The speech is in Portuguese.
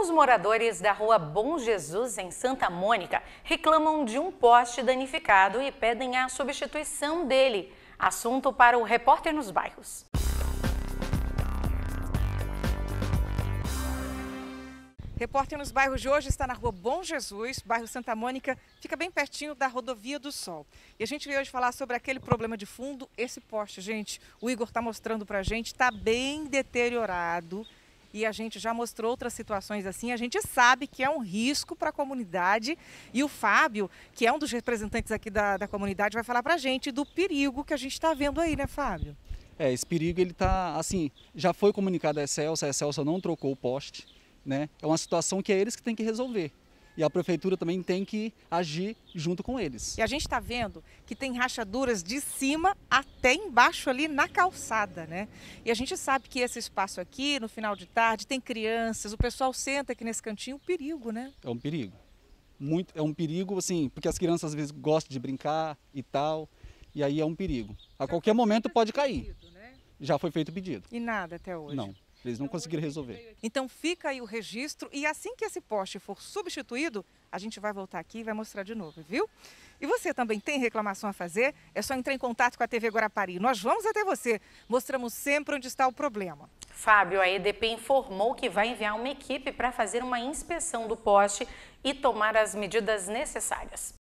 Os moradores da rua Bom Jesus, em Santa Mônica, reclamam de um poste danificado e pedem a substituição dele. Assunto para o repórter nos bairros. Repórter nos bairros de hoje está na rua Bom Jesus, bairro Santa Mônica, fica bem pertinho da rodovia do Sol. E a gente veio hoje falar sobre aquele problema de fundo, esse poste, gente, o Igor está mostrando para a gente, está bem deteriorado e a gente já mostrou outras situações assim, a gente sabe que é um risco para a comunidade e o Fábio, que é um dos representantes aqui da, da comunidade, vai falar para a gente do perigo que a gente está vendo aí, né, Fábio? É, esse perigo ele está assim, já foi comunicado à Excelsa, a Excelsa não trocou o poste, né? É uma situação que é eles que têm que resolver e a prefeitura também tem que agir junto com eles. E a gente está vendo que tem rachaduras de cima até embaixo ali na calçada, né? E a gente sabe que esse espaço aqui, no final de tarde, tem crianças, o pessoal senta aqui nesse cantinho, um perigo, né? É um perigo. Muito, é um perigo, assim, porque as crianças às vezes gostam de brincar e tal, e aí é um perigo. A Já qualquer momento pode cair. Pedido, né? Já foi feito o pedido. E nada até hoje. Não. Eles não conseguiram resolver. Então fica aí o registro e assim que esse poste for substituído, a gente vai voltar aqui e vai mostrar de novo, viu? E você também tem reclamação a fazer? É só entrar em contato com a TV Guarapari. Nós vamos até você. Mostramos sempre onde está o problema. Fábio, a EDP informou que vai enviar uma equipe para fazer uma inspeção do poste e tomar as medidas necessárias.